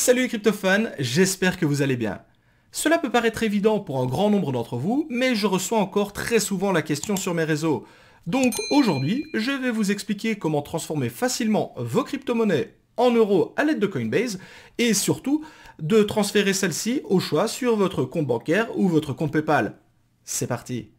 Salut les cryptofans, j'espère que vous allez bien. Cela peut paraître évident pour un grand nombre d'entre vous, mais je reçois encore très souvent la question sur mes réseaux. Donc aujourd'hui, je vais vous expliquer comment transformer facilement vos crypto-monnaies en euros à l'aide de Coinbase et surtout de transférer celle-ci au choix sur votre compte bancaire ou votre compte PayPal. C'est parti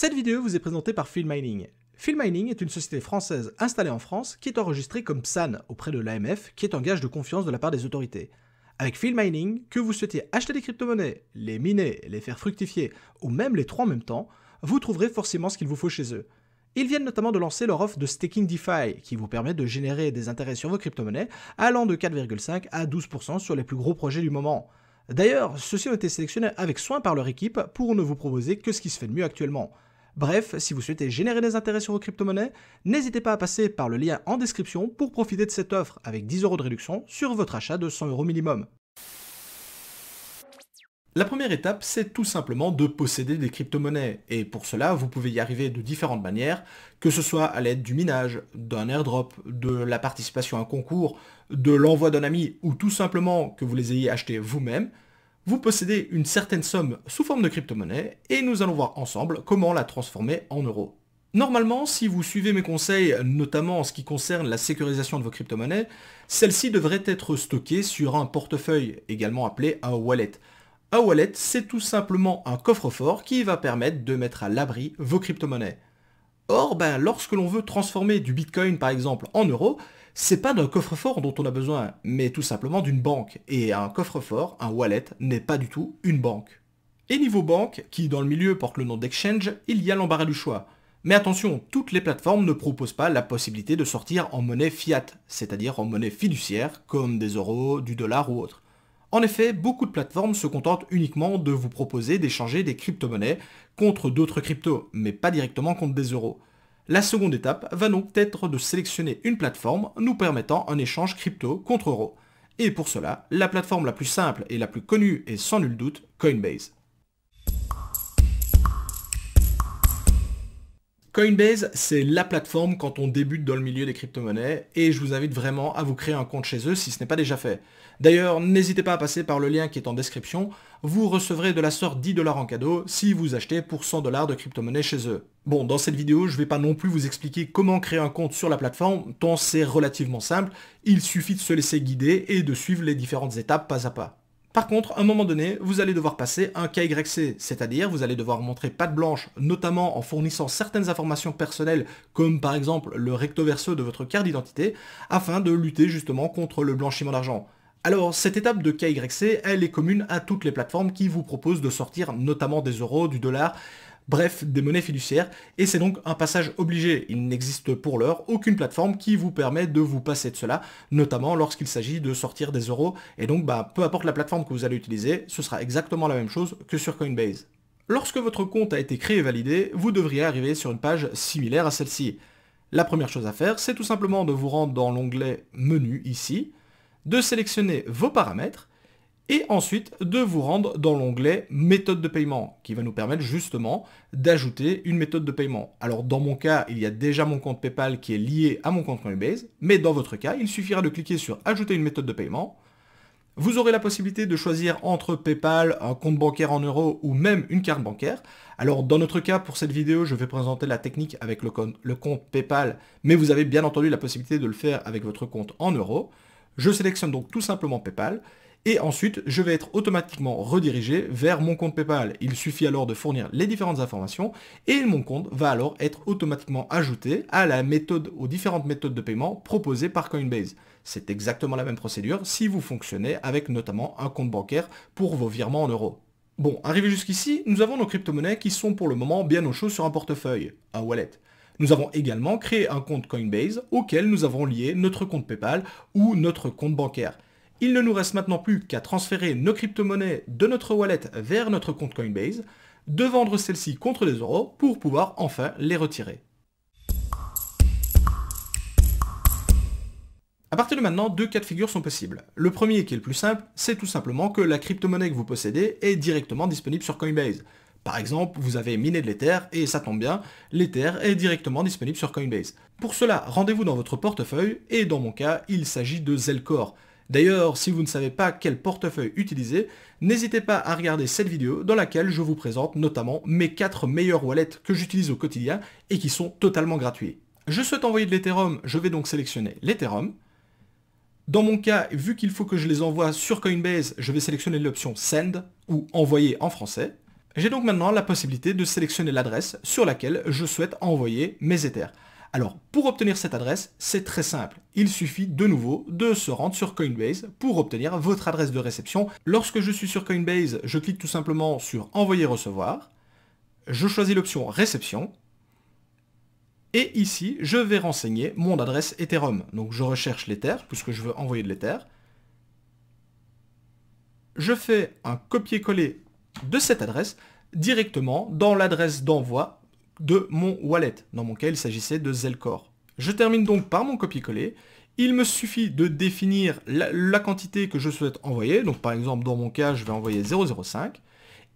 Cette vidéo vous est présentée par Filmining. Mining est une société française installée en France qui est enregistrée comme PSAN auprès de l'AMF, qui est en gage de confiance de la part des autorités. Avec Mining, que vous souhaitiez acheter des crypto-monnaies, les miner, les faire fructifier, ou même les trois en même temps, vous trouverez forcément ce qu'il vous faut chez eux. Ils viennent notamment de lancer leur offre de staking DeFi, qui vous permet de générer des intérêts sur vos crypto-monnaies, allant de 4,5 à 12% sur les plus gros projets du moment. D'ailleurs, ceux-ci ont été sélectionnés avec soin par leur équipe pour ne vous proposer que ce qui se fait de mieux actuellement. Bref, si vous souhaitez générer des intérêts sur vos crypto-monnaies, n'hésitez pas à passer par le lien en description pour profiter de cette offre avec 10 euros de réduction sur votre achat de 100 euros minimum. La première étape, c'est tout simplement de posséder des crypto-monnaies, et pour cela, vous pouvez y arriver de différentes manières, que ce soit à l'aide du minage, d'un airdrop, de la participation à un concours, de l'envoi d'un ami, ou tout simplement que vous les ayez achetés vous-même vous possédez une certaine somme sous forme de crypto-monnaie et nous allons voir ensemble comment la transformer en euros. Normalement, si vous suivez mes conseils, notamment en ce qui concerne la sécurisation de vos crypto-monnaies, celle ci devrait être stockée sur un portefeuille, également appelé un wallet. Un wallet, c'est tout simplement un coffre-fort qui va permettre de mettre à l'abri vos crypto-monnaies. Or, ben, lorsque l'on veut transformer du Bitcoin par exemple en euros, c'est pas d'un coffre-fort dont on a besoin, mais tout simplement d'une banque. Et un coffre-fort, un wallet, n'est pas du tout une banque. Et niveau banque, qui dans le milieu porte le nom d'exchange, il y a l'embarras du choix. Mais attention, toutes les plateformes ne proposent pas la possibilité de sortir en monnaie fiat, c'est-à-dire en monnaie fiduciaire, comme des euros, du dollar ou autre. En effet, beaucoup de plateformes se contentent uniquement de vous proposer d'échanger des crypto-monnaies contre d'autres cryptos, mais pas directement contre des euros. La seconde étape va donc être de sélectionner une plateforme nous permettant un échange crypto contre euros. Et pour cela, la plateforme la plus simple et la plus connue est sans nul doute Coinbase. Coinbase, c'est la plateforme quand on débute dans le milieu des crypto-monnaies et je vous invite vraiment à vous créer un compte chez eux si ce n'est pas déjà fait. D'ailleurs, n'hésitez pas à passer par le lien qui est en description, vous recevrez de la sorte 10$ en cadeau si vous achetez pour 100$ de crypto monnaie chez eux. Bon, dans cette vidéo, je ne vais pas non plus vous expliquer comment créer un compte sur la plateforme, tant c'est relativement simple, il suffit de se laisser guider et de suivre les différentes étapes pas à pas. Par contre, à un moment donné, vous allez devoir passer un KYC, c'est-à-dire vous allez devoir montrer patte blanche, notamment en fournissant certaines informations personnelles, comme par exemple le recto verso de votre carte d'identité, afin de lutter justement contre le blanchiment d'argent. Alors, cette étape de KYC, elle est commune à toutes les plateformes qui vous proposent de sortir notamment des euros, du dollar, bref des monnaies fiduciaires, et c'est donc un passage obligé. Il n'existe pour l'heure aucune plateforme qui vous permet de vous passer de cela, notamment lorsqu'il s'agit de sortir des euros, et donc bah, peu importe la plateforme que vous allez utiliser, ce sera exactement la même chose que sur Coinbase. Lorsque votre compte a été créé et validé, vous devriez arriver sur une page similaire à celle-ci. La première chose à faire, c'est tout simplement de vous rendre dans l'onglet Menu ici, de sélectionner vos paramètres, et ensuite de vous rendre dans l'onglet méthode de paiement qui va nous permettre justement d'ajouter une méthode de paiement. Alors dans mon cas, il y a déjà mon compte PayPal qui est lié à mon compte Coinbase, mais dans votre cas, il suffira de cliquer sur ajouter une méthode de paiement. Vous aurez la possibilité de choisir entre PayPal, un compte bancaire en euros ou même une carte bancaire. Alors dans notre cas, pour cette vidéo, je vais présenter la technique avec le compte, le compte PayPal, mais vous avez bien entendu la possibilité de le faire avec votre compte en euros. Je sélectionne donc tout simplement PayPal et ensuite je vais être automatiquement redirigé vers mon compte PayPal. Il suffit alors de fournir les différentes informations et mon compte va alors être automatiquement ajouté à la méthode, aux différentes méthodes de paiement proposées par Coinbase. C'est exactement la même procédure si vous fonctionnez avec notamment un compte bancaire pour vos virements en euros. Bon, arrivé jusqu'ici, nous avons nos crypto-monnaies qui sont pour le moment bien au chaud sur un portefeuille, un wallet. Nous avons également créé un compte Coinbase auquel nous avons lié notre compte PayPal ou notre compte bancaire. Il ne nous reste maintenant plus qu'à transférer nos crypto-monnaies de notre wallet vers notre compte Coinbase, de vendre celles-ci contre des euros pour pouvoir enfin les retirer. À partir de maintenant, deux cas de figure sont possibles. Le premier, qui est le plus simple, c'est tout simplement que la crypto-monnaie que vous possédez est directement disponible sur Coinbase. Par exemple, vous avez miné de l'Ether et ça tombe bien, l'Ether est directement disponible sur Coinbase. Pour cela, rendez-vous dans votre portefeuille et dans mon cas, il s'agit de Zelcore. D'ailleurs, si vous ne savez pas quel portefeuille utiliser, n'hésitez pas à regarder cette vidéo dans laquelle je vous présente notamment mes 4 meilleures wallets que j'utilise au quotidien et qui sont totalement gratuits. Je souhaite envoyer de l'Ethereum, je vais donc sélectionner l'Ethereum. Dans mon cas, vu qu'il faut que je les envoie sur Coinbase, je vais sélectionner l'option Send ou Envoyer en français. J'ai donc maintenant la possibilité de sélectionner l'adresse sur laquelle je souhaite envoyer mes Ethers. Alors, pour obtenir cette adresse, c'est très simple. Il suffit de nouveau de se rendre sur Coinbase pour obtenir votre adresse de réception. Lorsque je suis sur Coinbase, je clique tout simplement sur Envoyer recevoir. Je choisis l'option Réception. Et ici, je vais renseigner mon adresse Ethereum. Donc, je recherche l'Ether puisque je veux envoyer de l'Ether. Je fais un copier-coller de cette adresse directement dans l'adresse d'envoi de mon wallet. Dans mon cas, il s'agissait de Zelcor. Je termine donc par mon copier-coller. Il me suffit de définir la, quantité que je souhaite envoyer. Donc par exemple, dans mon cas, je vais envoyer 0,05.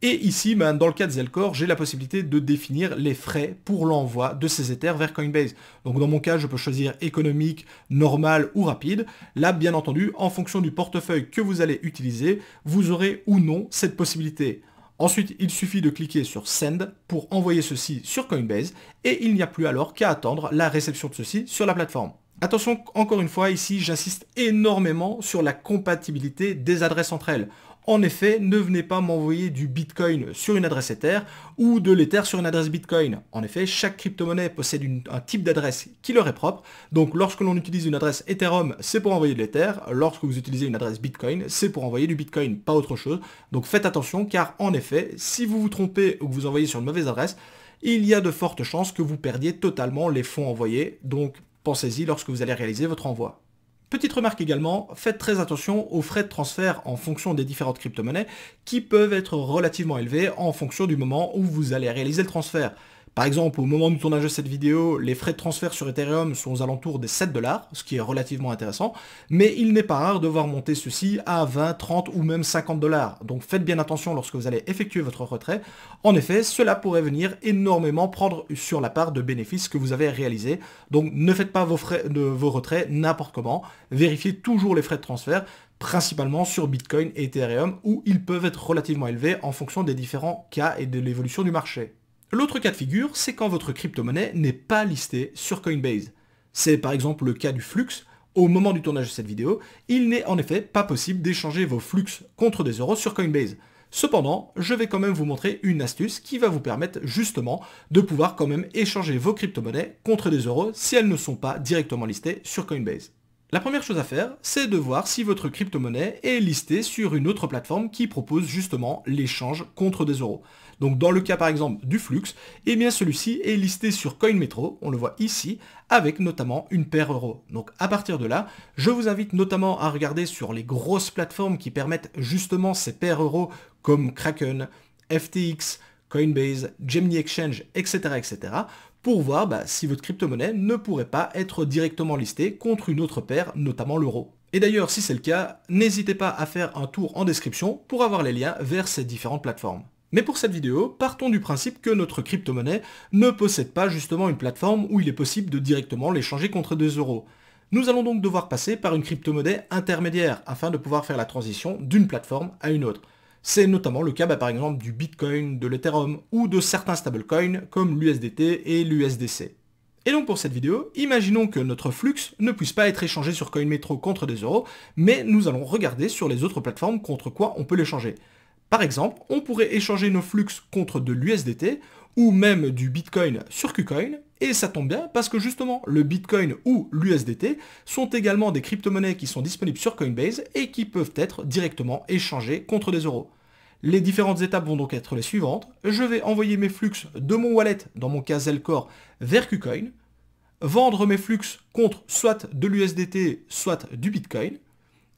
Et ici, ben, dans le cas de Zelcore, j'ai la possibilité de définir les frais pour l'envoi de ces Ethers vers Coinbase. Donc dans mon cas, je peux choisir économique, normal ou rapide. Là, bien entendu, en fonction du portefeuille que vous allez utiliser, vous aurez ou non cette possibilité. Ensuite, il suffit de cliquer sur Send pour envoyer ceci sur Coinbase et il n'y a plus alors qu'à attendre la réception de ceci sur la plateforme. Attention, encore une fois, ici, j'insiste énormément sur la compatibilité des adresses entre elles. En effet, ne venez pas m'envoyer du Bitcoin sur une adresse Ether ou de l'Ether sur une adresse Bitcoin. En effet, chaque crypto-monnaie possède un type d'adresse qui leur est propre. Donc lorsque l'on utilise une adresse Ethereum, c'est pour envoyer de l'Ether. Lorsque vous utilisez une adresse Bitcoin, c'est pour envoyer du Bitcoin, pas autre chose. Donc faites attention car en effet, si vous vous trompez ou que vous envoyez sur une mauvaise adresse, il y a de fortes chances que vous perdiez totalement les fonds envoyés. Donc pensez-y lorsque vous allez réaliser votre envoi. Petite remarque également, faites très attention aux frais de transfert en fonction des différentes crypto-monnaies qui peuvent être relativement élevés en fonction du moment où vous allez réaliser le transfert. Par exemple, au moment du tournage de cette vidéo, les frais de transfert sur Ethereum sont aux alentours des 7 dollars, ce qui est relativement intéressant, mais il n'est pas rare de voir monter ceci à 20, 30 ou même 50 dollars. Donc faites bien attention lorsque vous allez effectuer votre retrait. En effet, cela pourrait venir énormément prendre sur la part de bénéfices que vous avez réalisés. Donc ne faites pas vos, frais, de, vos retraits n'importe comment. Vérifiez toujours les frais de transfert, principalement sur Bitcoin et Ethereum, où ils peuvent être relativement élevés en fonction des différents cas et de l'évolution du marché. L'autre cas de figure, c'est quand votre crypto-monnaie n'est pas listée sur Coinbase. C'est par exemple le cas du flux. Au moment du tournage de cette vidéo, il n'est en effet pas possible d'échanger vos flux contre des euros sur Coinbase. Cependant, je vais quand même vous montrer une astuce qui va vous permettre justement de pouvoir quand même échanger vos crypto-monnaies contre des euros si elles ne sont pas directement listées sur Coinbase. La première chose à faire, c'est de voir si votre crypto-monnaie est listée sur une autre plateforme qui propose justement l'échange contre des euros. Donc dans le cas par exemple du Flux, eh bien celui-ci est listé sur CoinMetro, on le voit ici, avec notamment une paire euro. Donc à partir de là, je vous invite notamment à regarder sur les grosses plateformes qui permettent justement ces paires euros comme Kraken, FTX, Coinbase, Gemini Exchange, etc., etc., pour voir bah, si votre crypto ne pourrait pas être directement listée contre une autre paire, notamment l'euro. Et d'ailleurs, si c'est le cas, n'hésitez pas à faire un tour en description pour avoir les liens vers ces différentes plateformes. Mais pour cette vidéo, partons du principe que notre crypto ne possède pas justement une plateforme où il est possible de directement l'échanger contre des euros. Nous allons donc devoir passer par une crypto intermédiaire afin de pouvoir faire la transition d'une plateforme à une autre. C'est notamment le cas bah, par exemple du Bitcoin, de l'Ethereum ou de certains stablecoins comme l'USDT et l'USDC. Et donc pour cette vidéo, imaginons que notre flux ne puisse pas être échangé sur CoinMetro contre des euros, mais nous allons regarder sur les autres plateformes contre quoi on peut l'échanger. Par exemple, on pourrait échanger nos flux contre de l'USDT ou même du Bitcoin sur KuCoin. Et ça tombe bien parce que justement, le Bitcoin ou l'USDT sont également des crypto-monnaies qui sont disponibles sur Coinbase et qui peuvent être directement échangées contre des euros. Les différentes étapes vont donc être les suivantes. Je vais envoyer mes flux de mon wallet, dans mon cas corps vers KuCoin, vendre mes flux contre soit de l'USDT, soit du Bitcoin,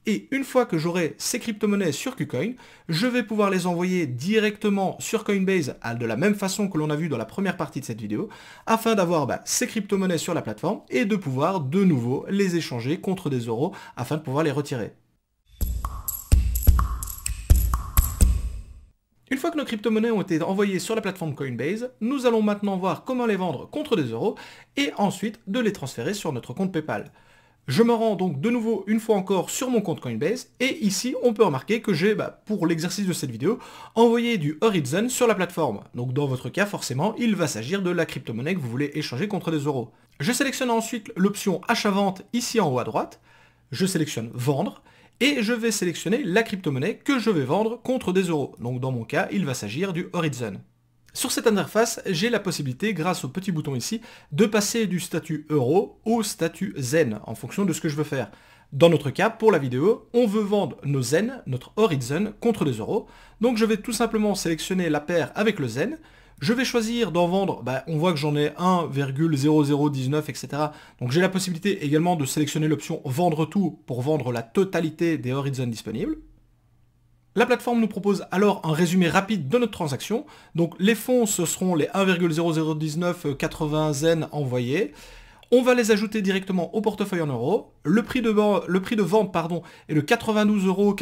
et une fois que j'aurai ces crypto-monnaies sur KuCoin, je vais pouvoir les envoyer directement sur Coinbase de la même façon que l'on a vu dans la première partie de cette vidéo, afin d'avoir bah, ces crypto-monnaies sur la plateforme et de pouvoir de nouveau les échanger contre des euros afin de pouvoir les retirer. Une fois que nos crypto-monnaies ont été envoyées sur la plateforme Coinbase, nous allons maintenant voir comment les vendre contre des euros et ensuite de les transférer sur notre compte PayPal. Je me rends donc de nouveau une fois encore sur mon compte Coinbase et ici on peut remarquer que j'ai, bah, pour l'exercice de cette vidéo, envoyé du Horizon sur la plateforme. Donc dans votre cas forcément il va s'agir de la crypto-monnaie que vous voulez échanger contre des euros. Je sélectionne ensuite l'option achat-vente ici en haut à droite, je sélectionne vendre et je vais sélectionner la crypto-monnaie que je vais vendre contre des euros. Donc dans mon cas il va s'agir du Horizon. Sur cette interface, j'ai la possibilité, grâce au petit bouton ici, de passer du statut euro au statut zen, en fonction de ce que je veux faire. Dans notre cas, pour la vidéo, on veut vendre nos zen, notre horizon, contre des euros. Donc je vais tout simplement sélectionner la paire avec le zen. Je vais choisir d'en vendre, bah, on voit que j'en ai 1,0019, etc. Donc j'ai la possibilité également de sélectionner l'option vendre tout pour vendre la totalité des horizons disponibles. La plateforme nous propose alors un résumé rapide de notre transaction. Donc les fonds, ce seront les 1,0019,80 euh, zen envoyés. On va les ajouter directement au portefeuille en euros. Le prix de, vente pardon, est de 92,97 euros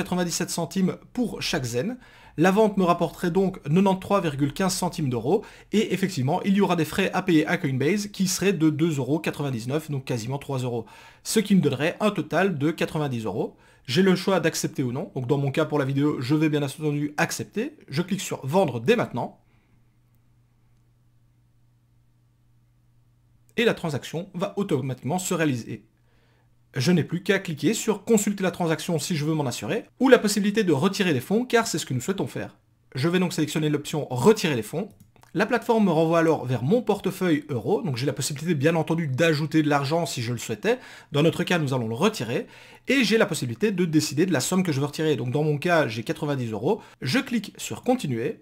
pour chaque zen. La vente me rapporterait donc 93,15 centimes d'euros. Et effectivement, il y aura des frais à payer à Coinbase qui seraient de 2,99 euros, donc quasiment 3 euros. Ce qui me donnerait un total de 90 euros j'ai le choix d'accepter ou non. Donc dans mon cas pour la vidéo, je vais bien entendu accepter. Je clique sur vendre dès maintenant. Et la transaction va automatiquement se réaliser. Je n'ai plus qu'à cliquer sur consulter la transaction si je veux m'en assurer, ou la possibilité de retirer les fonds car c'est ce que nous souhaitons faire. Je vais donc sélectionner l'option retirer les fonds. La plateforme me renvoie alors vers mon portefeuille euro, donc j'ai la possibilité bien entendu d'ajouter de l'argent si je le souhaitais. Dans notre cas, nous allons le retirer et j'ai la possibilité de décider de la somme que je veux retirer. Donc dans mon cas, j'ai 90 euros. Je clique sur continuer.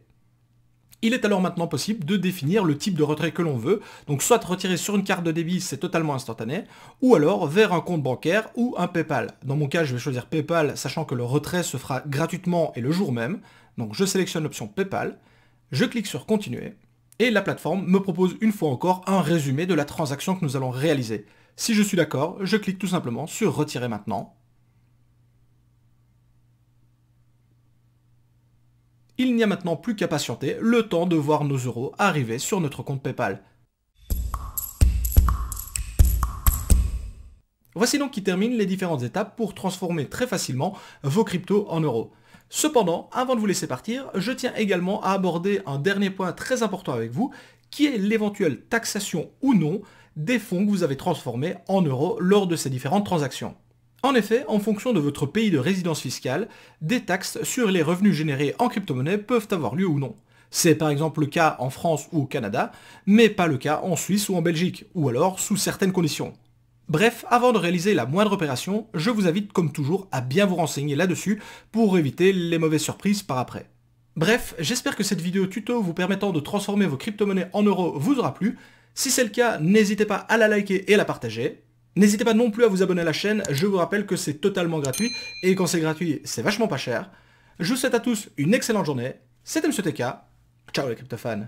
Il est alors maintenant possible de définir le type de retrait que l'on veut, donc soit retirer sur une carte de débit, c'est totalement instantané, ou alors vers un compte bancaire ou un PayPal. Dans mon cas, je vais choisir PayPal, sachant que le retrait se fera gratuitement et le jour même. Donc je sélectionne l'option PayPal, je clique sur Continuer, et la plateforme me propose une fois encore un résumé de la transaction que nous allons réaliser. Si je suis d'accord, je clique tout simplement sur Retirer maintenant. Il n'y a maintenant plus qu'à patienter le temps de voir nos euros arriver sur notre compte PayPal. Voici donc qui termine les différentes étapes pour transformer très facilement vos cryptos en euros. Cependant, avant de vous laisser partir, je tiens également à aborder un dernier point très important avec vous, qui est l'éventuelle taxation ou non des fonds que vous avez transformés en euros lors de ces différentes transactions. En effet, en fonction de votre pays de résidence fiscale, des taxes sur les revenus générés en crypto-monnaie peuvent avoir lieu ou non. C'est par exemple le cas en France ou au Canada, mais pas le cas en Suisse ou en Belgique, ou alors sous certaines conditions. Bref, avant de réaliser la moindre opération, je vous invite comme toujours à bien vous renseigner là-dessus pour éviter les mauvaises surprises par après. Bref, j'espère que cette vidéo tuto vous permettant de transformer vos crypto-monnaies en euros vous aura plu. Si c'est le cas, n'hésitez pas à la liker et à la partager. N'hésitez pas non plus à vous abonner à la chaîne, je vous rappelle que c'est totalement gratuit, et quand c'est gratuit, c'est vachement pas cher. Je vous souhaite à tous une excellente journée, c'était MCTK, ciao les cryptofans